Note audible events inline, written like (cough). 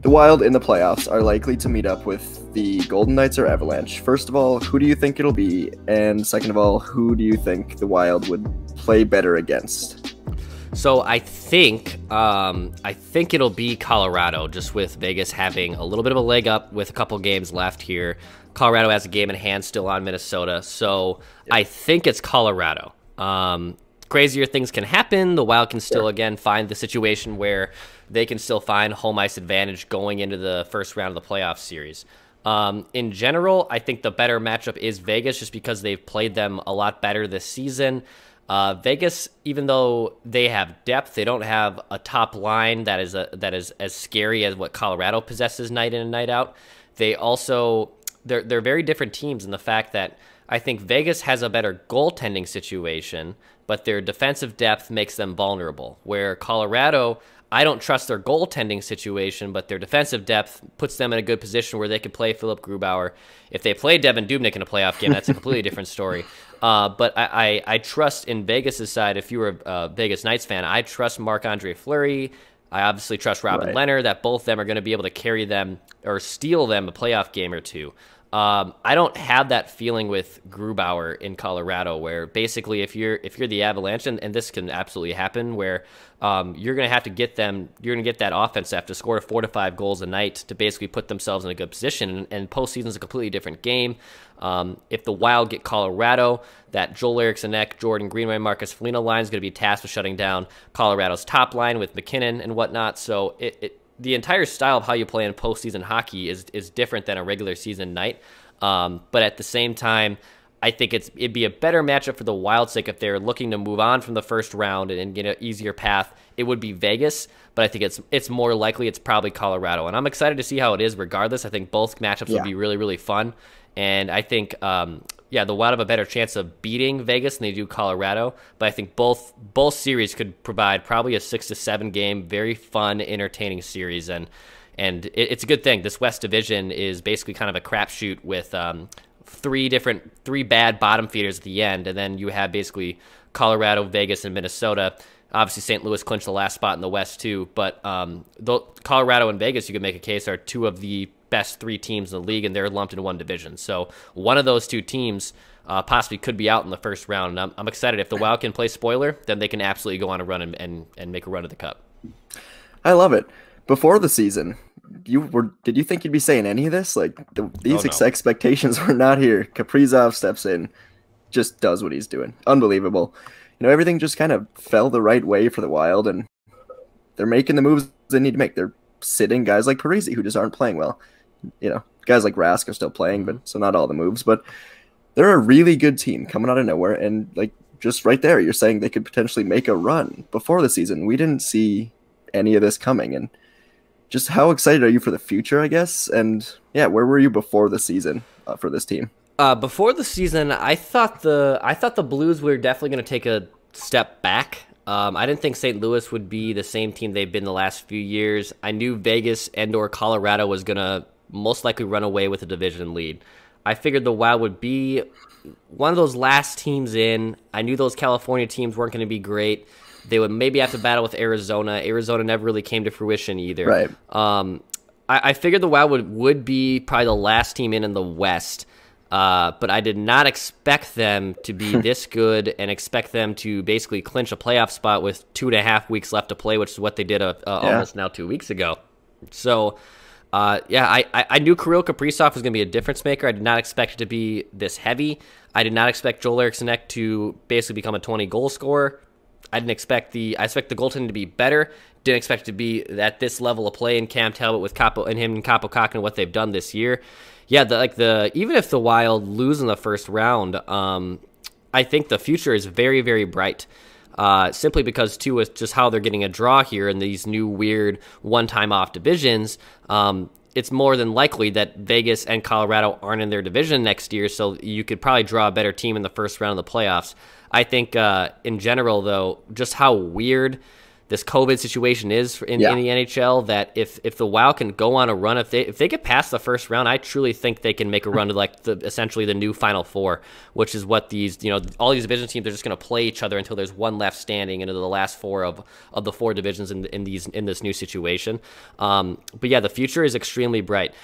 The Wild in the playoffs are likely to meet up with the Golden Knights or Avalanche. First of all, who do you think it'll be? And second of all, who do you think the Wild would play better against? So I think um, I think it'll be Colorado, just with Vegas having a little bit of a leg up with a couple games left here. Colorado has a game in hand still on Minnesota, so yep. I think it's Colorado. Um, crazier things can happen. The Wild can still, again, find the situation where they can still find home ice advantage going into the first round of the playoff series. Um, in general, I think the better matchup is Vegas just because they've played them a lot better this season. Uh, Vegas, even though they have depth, they don't have a top line that is a, that is as scary as what Colorado possesses night in and night out. They also they're they're very different teams in the fact that I think Vegas has a better goaltending situation, but their defensive depth makes them vulnerable. Where Colorado, I don't trust their goaltending situation, but their defensive depth puts them in a good position where they could play Philip Grubauer. If they play Devin Dubnik in a playoff game, that's a completely (laughs) different story. Uh, but I, I, I, trust in Vegas' side, if you were a Vegas Knights fan, I trust Marc Andre Fleury. I obviously trust Robin right. Leonard that both of them are going to be able to carry them or steal them a playoff game or two. Um, I don't have that feeling with Grubauer in Colorado, where basically if you're if you're the Avalanche, and, and this can absolutely happen, where um, you're going to have to get them, you're going to get that offense to have to score four to five goals a night to basically put themselves in a good position. And, and postseason is a completely different game. Um, if the Wild get Colorado, that Joel eriksson Eck, Jordan Greenway, Marcus Foligno line is going to be tasked with shutting down Colorado's top line with McKinnon and whatnot. So it, it the entire style of how you play in postseason hockey is is different than a regular season night. Um, but at the same time, I think it's it'd be a better matchup for the Wild sake if they're looking to move on from the first round and, get an easier path. It would be Vegas, but I think it's it's more likely it's probably Colorado. And I'm excited to see how it is. Regardless, I think both matchups yeah. would be really really fun. And I think um, yeah, the Wild have a better chance of beating Vegas than they do Colorado. But I think both both series could provide probably a six to seven game, very fun, entertaining series, and and it, it's a good thing. This West Division is basically kind of a crapshoot with um, three different three bad bottom feeders at the end, and then you have basically Colorado, Vegas, and Minnesota. Obviously, St. Louis clinched the last spot in the West too, but um, Colorado and Vegas, you could make a case, are two of the best three teams in the league, and they're lumped in one division. So one of those two teams uh, possibly could be out in the first round. And I'm, I'm, excited. If the Wild can play spoiler, then they can absolutely go on a run and, and, and make a run at the cup. I love it. Before the season, you were did you think you'd be saying any of this? Like the, these oh, no. expectations (laughs) were not here. Kaprizov steps in, just does what he's doing. Unbelievable. You know, everything just kind of fell the right way for the Wild, and they're making the moves they need to make. They're sitting guys like Parisi who just aren't playing well you know, guys like Rask are still playing, but so not all the moves. But they're a really good team coming out of nowhere, and like just right there, you're saying they could potentially make a run before the season. We didn't see any of this coming, and just how excited are you for the future? I guess, and yeah, where were you before the season uh, for this team? Uh, before the season, I thought the I thought the Blues were definitely going to take a step back. Um, I didn't think St. Louis would be the same team they've been the last few years. I knew Vegas and or Colorado was going to most likely run away with a division lead. I figured the Wild would be one of those last teams in. I knew those California teams weren't going to be great. They would maybe have to battle with Arizona. Arizona never really came to fruition either. Right. Um, I, I, figured the Wild would, would be probably the last team in in the West, uh, but I did not expect them to be (laughs) this good and expect them to basically clinch a playoff spot with two and a half weeks left to play, which is what they did a, uh, a, uh, yeah. almost now two weeks ago. So uh, yeah, I, I, knew Kirill Kaprizov was going to be a difference maker. I did not expect it to be this heavy. I did not expect Joel Eriksson to basically become a 20 goal scorer. I didn't expect the I expect the goaltending to be better. Didn't expect to be at this level of play in Cam Talbot with Capo and him and Capo Cock and what they've done this year. Yeah, the, like the even if the Wild lose in the first round, um, I think the future is very very bright uh, simply because too with just how they're getting a draw here in these new weird one-time off divisions. Um, it's more than likely that Vegas and Colorado aren't in their division next year, so you could probably draw a better team in the first round of the playoffs. I think, uh, in general, though, just how weird this COVID situation is in, yeah. in, the NHL. That if if the WoW can go on a run, if they if they get past the first round, I truly think they can make a run to like the, essentially the new Final Four, which is what these you know all these division teams are just going to play each other until there's one left standing into the last four of of the four divisions in in these in this new situation. Um, but yeah, the future is extremely bright.